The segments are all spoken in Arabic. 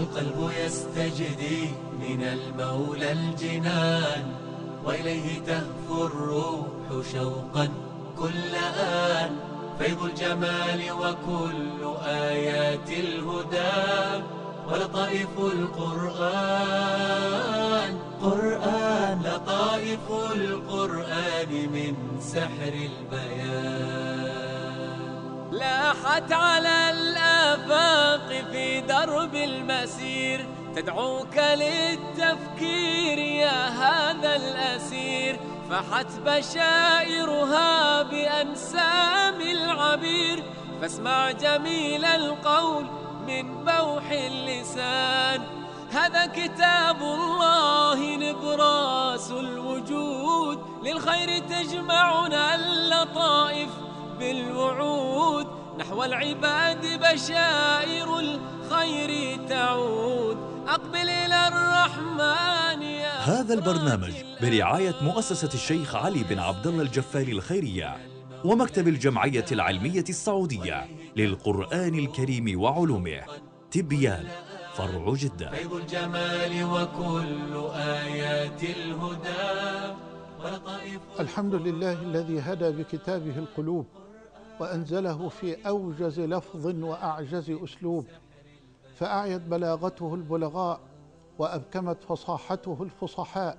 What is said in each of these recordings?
القلب يستجدي من المولى الجنان وإليه تهفو الروح شوقا كل آن فيض الجمال وكل آيات الهدى ولطائف القرآن قرآن لطائف القرآن من سحر البيان لاحت على الأرض الآفاق في درب المسير تدعوك للتفكير يا هذا الأسير فحت بشائرها بأنسام العبير فاسمع جميل القول من بوح اللسان هذا كتاب الله نبراس الوجود للخير تجمعنا اللطائف بالوعود نحو العباد بشائر الخير تعود أقبل إلى الرحمن يا هذا البرنامج برعاية مؤسسة الشيخ علي بن عبد الله الجفاري الخيرية ومكتب الجمعية العلمية السعودية للقرآن الكريم وعلومه تبيان فرع جدة فيض الجمال وكل آيات الهدى الحمد لله الذي هدى بكتابه القلوب وأنزله في أوجز لفظ وأعجز أسلوب فأعيت بلاغته البلغاء وأبكمت فصاحته الفصحاء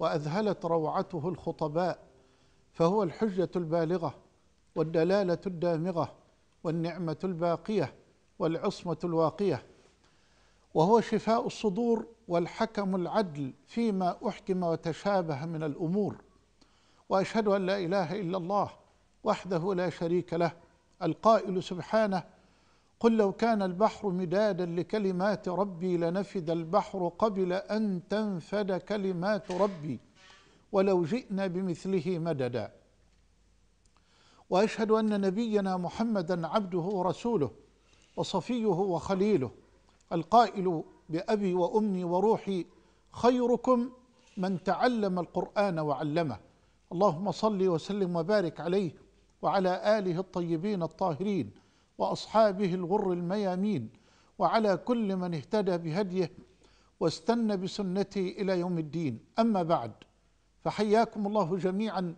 وأذهلت روعته الخطباء فهو الحجة البالغة والدلالة الدامغة والنعمة الباقية والعصمة الواقية وهو شفاء الصدور والحكم العدل فيما أحكم وتشابه من الأمور وأشهد أن لا إله إلا الله وحده لا شريك له القائل سبحانه قل لو كان البحر مدادا لكلمات ربي لنفد البحر قبل ان تنفد كلمات ربي ولو جئنا بمثله مددا واشهد ان نبينا محمدا عبده ورسوله وصفيه وخليله القائل بابي وامي وروحي خيركم من تعلم القران وعلمه اللهم صل وسلم وبارك عليه وعلى آله الطيبين الطاهرين وأصحابه الغر الميامين وعلى كل من اهتدى بهديه واستنى بسنته إلى يوم الدين أما بعد فحياكم الله جميعا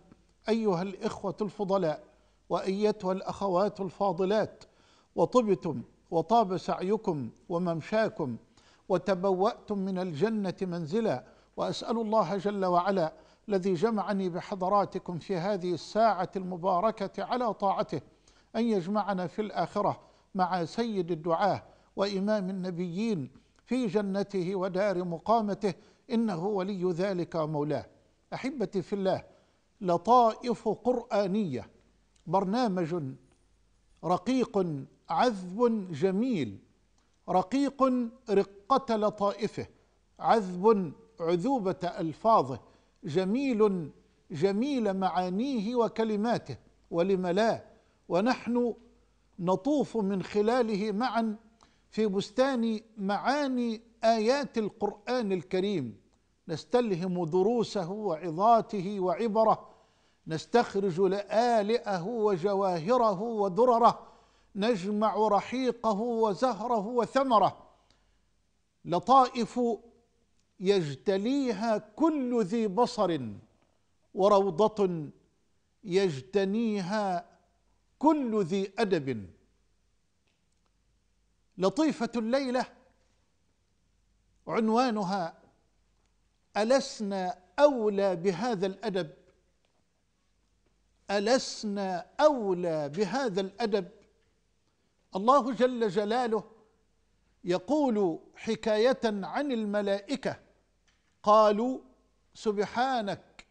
أيها الإخوة الفضلاء وأيتها الأخوات الفاضلات وطبتم وطاب سعيكم وممشاكم وتبوأتم من الجنة منزلا وأسأل الله جل وعلا الذي جمعني بحضراتكم في هذه الساعة المباركة على طاعته أن يجمعنا في الآخرة مع سيد الدعاة وإمام النبيين في جنته ودار مقامته إنه ولي ذلك مولاه أحبتي في الله لطائف قرآنية برنامج رقيق عذب جميل رقيق رقة لطائفه عذب عذوبة ألفاظه جميل جميل معانيه وكلماته ولم لا ونحن نطوف من خلاله معا في بستان معاني ايات القران الكريم نستلهم دروسه وعظاته وعبره نستخرج لآلئه وجواهره ودرره نجمع رحيقه وزهره وثمره لطائف يجتليها كل ذي بصر وروضة يجتنيها كل ذي أدب لطيفة الليلة عنوانها ألسنا أولى بهذا الأدب ألسنا أولى بهذا الأدب الله جل جلاله يقول حكاية عن الملائكة قالوا سبحانك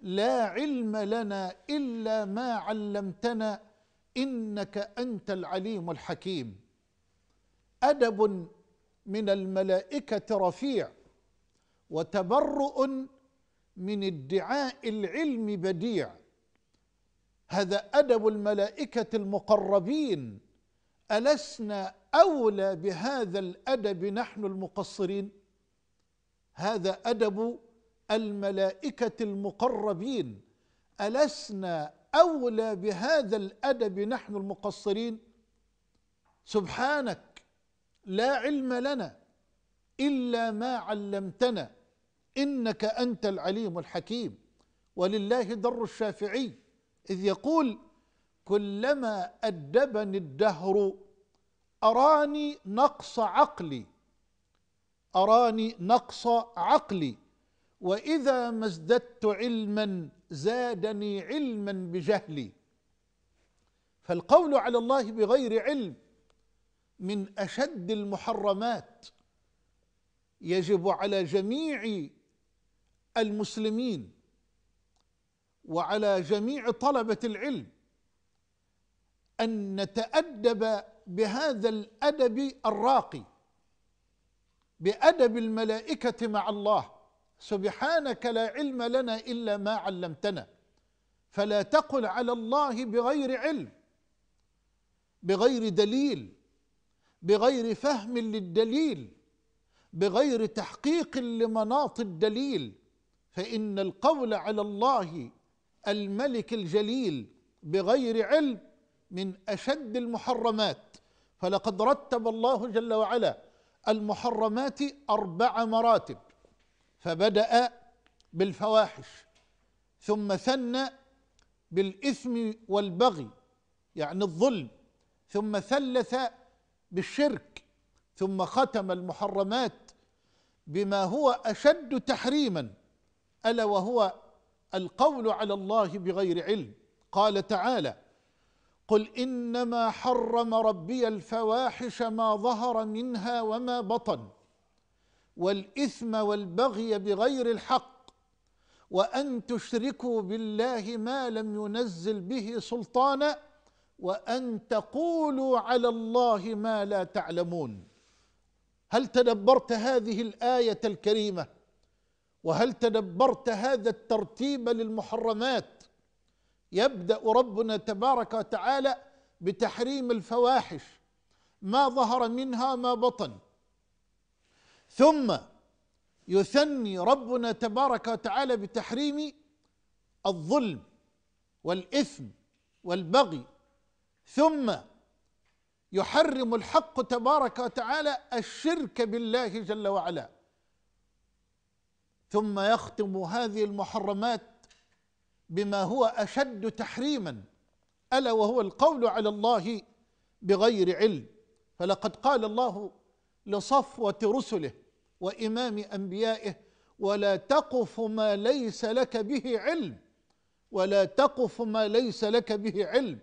لا علم لنا الا ما علمتنا انك انت العليم الحكيم ادب من الملائكه رفيع وتبرؤ من ادعاء العلم بديع هذا ادب الملائكه المقربين ألسنا أولى بهذا الأدب نحن المقصرين هذا أدب الملائكة المقربين ألسنا أولى بهذا الأدب نحن المقصرين سبحانك لا علم لنا إلا ما علمتنا إنك أنت العليم الحكيم ولله در الشافعي إذ يقول كلما أدبني الدهر أراني نقص عقلي أراني نقص عقلي وإذا ما ازددت علما زادني علما بجهلي فالقول على الله بغير علم من أشد المحرمات يجب على جميع المسلمين وعلى جميع طلبة العلم أن نتأدب بهذا الأدب الراقي بأدب الملائكة مع الله سبحانك لا علم لنا إلا ما علمتنا فلا تقل على الله بغير علم بغير دليل بغير فهم للدليل بغير تحقيق لمناط الدليل فإن القول على الله الملك الجليل بغير علم من أشد المحرمات فلقد رتب الله جل وعلا المحرمات أربع مراتب فبدأ بالفواحش ثم ثنى بالإثم والبغي يعني الظلم ثم ثلث بالشرك ثم ختم المحرمات بما هو أشد تحريما ألا وهو القول على الله بغير علم قال تعالى قل انما حرم ربي الفواحش ما ظهر منها وما بطن والاثم والبغي بغير الحق وان تشركوا بالله ما لم ينزل به سلطانا وان تقولوا على الله ما لا تعلمون هل تدبرت هذه الايه الكريمه وهل تدبرت هذا الترتيب للمحرمات يبدا ربنا تبارك وتعالى بتحريم الفواحش ما ظهر منها ما بطن ثم يثني ربنا تبارك وتعالى بتحريم الظلم والاثم والبغي ثم يحرم الحق تبارك وتعالى الشرك بالله جل وعلا ثم يختم هذه المحرمات بما هو أشد تحريما ألا وهو القول على الله بغير علم فلقد قال الله لصفوة رسله وإمام أنبيائه ولا تقف ما ليس لك به علم ولا تقف ما ليس لك به علم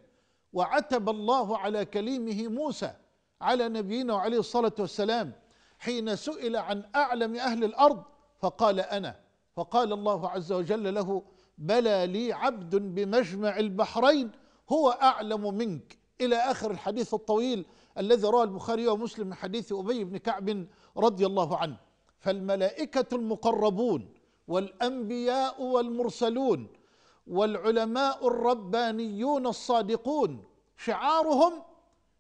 وعتب الله على كليمه موسى على نبينا عليه الصلاة والسلام حين سئل عن أعلم أهل الأرض فقال أنا فقال الله عز وجل له بلى لي عبد بمجمع البحرين هو أعلم منك إلى آخر الحديث الطويل الذي رواه البخاري ومسلم من حديث أبي بن كعب رضي الله عنه فالملائكة المقربون والأنبياء والمرسلون والعلماء الربانيون الصادقون شعارهم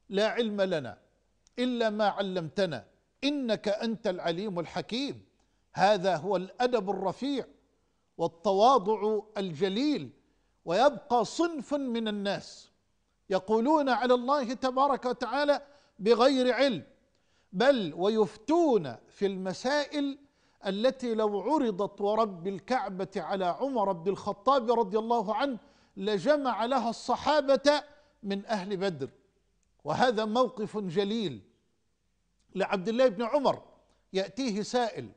لا علم لنا إلا ما علمتنا إنك أنت العليم الحكيم هذا هو الأدب الرفيع والتواضع الجليل ويبقى صنف من الناس يقولون على الله تبارك وتعالى بغير علم بل ويفتون في المسائل التي لو عرضت ورب الكعبة على عمر بن الخطاب رضي الله عنه لجمع لها الصحابة من أهل بدر وهذا موقف جليل لعبد الله بن عمر يأتيه سائل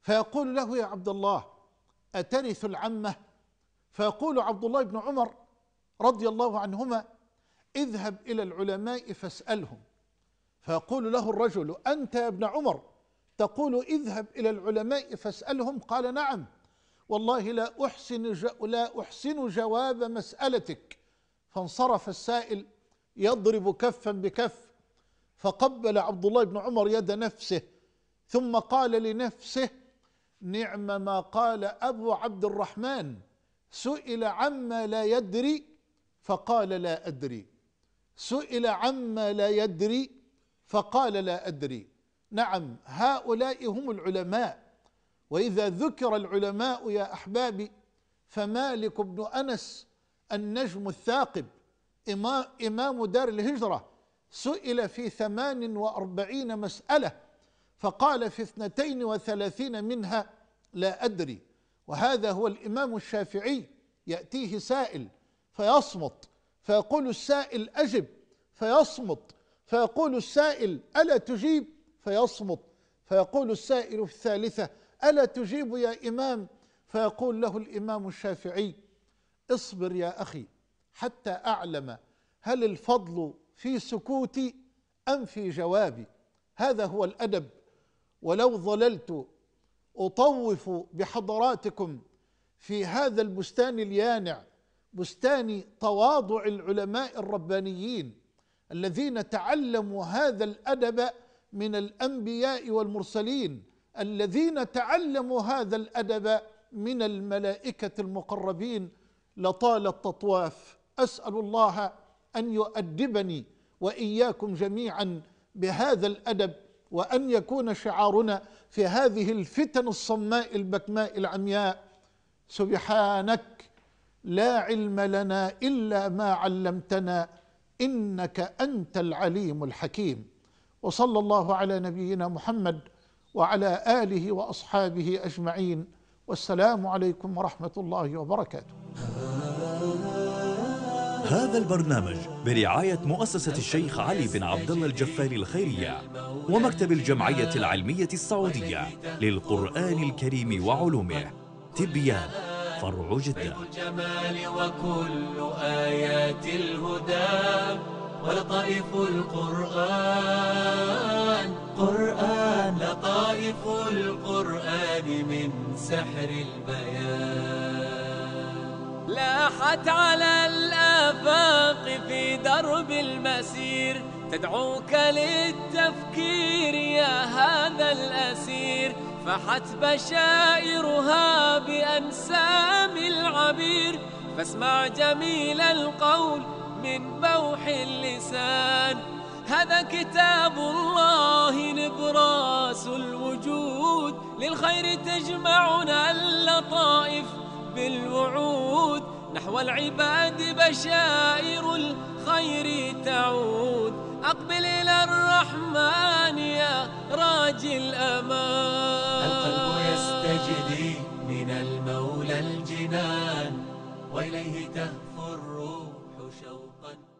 فيقول له يا عبد الله أترث العمة فيقول عبد الله بن عمر رضي الله عنهما اذهب إلى العلماء فاسألهم فيقول له الرجل أنت يا ابن عمر تقول اذهب إلى العلماء فاسألهم قال نعم والله لا أحسن لا أحسن جواب مسألتك فانصرف السائل يضرب كفا بكف فقبل عبد الله بن عمر يد نفسه ثم قال لنفسه نعم ما قال أبو عبد الرحمن سئل عما لا يدري فقال لا أدري سئل عما لا يدري فقال لا أدري نعم هؤلاء هم العلماء وإذا ذكر العلماء يا أحبابي فمالك بن أنس النجم الثاقب إمام دار الهجرة سئل في ثمان وأربعين مسألة فقال في اثنتين وثلاثين منها لا أدري وهذا هو الإمام الشافعي يأتيه سائل فيصمت فيقول السائل أجب فيصمت فيقول السائل ألا تجيب فيصمت فيقول السائل في الثالثة ألا تجيب يا إمام فيقول له الإمام الشافعي اصبر يا أخي حتى أعلم هل الفضل في سكوتي أم في جوابي هذا هو الأدب ولو ظللت أطوف بحضراتكم في هذا البستان اليانع بستان تواضع العلماء الربانيين الذين تعلموا هذا الأدب من الأنبياء والمرسلين الذين تعلموا هذا الأدب من الملائكة المقربين لطال التطواف أسأل الله أن يؤدبني وإياكم جميعا بهذا الأدب وأن يكون شعارنا في هذه الفتن الصماء البكماء العمياء سبحانك لا علم لنا إلا ما علمتنا إنك أنت العليم الحكيم وصلى الله على نبينا محمد وعلى آله وأصحابه أجمعين والسلام عليكم ورحمة الله وبركاته هذا البرنامج برعاية مؤسسة الشيخ علي بن عبد الله الجفاري الخيرية ومكتب الجمعية العلمية السعودية للقرآن الكريم وعلومه تبيان فرع جدة الجمال وكل آيات الهدى ولطائف القرآن قرآن لطائف القرآن من سحر البيان لاحت على الأرض درب المسير تدعوك للتفكير يا هذا الأسير فحت بشائرها بأنسام العبير فاسمع جميل القول من بوح اللسان هذا كتاب الله نبراس الوجود للخير تجمعنا اللطائف بالوعود نحو العباد بشائر الخير تعود أقبل إلى الرحمن يا راجي الأمان القلب يستجدي من المولى الجنان وإليه تهفو الروح شوقا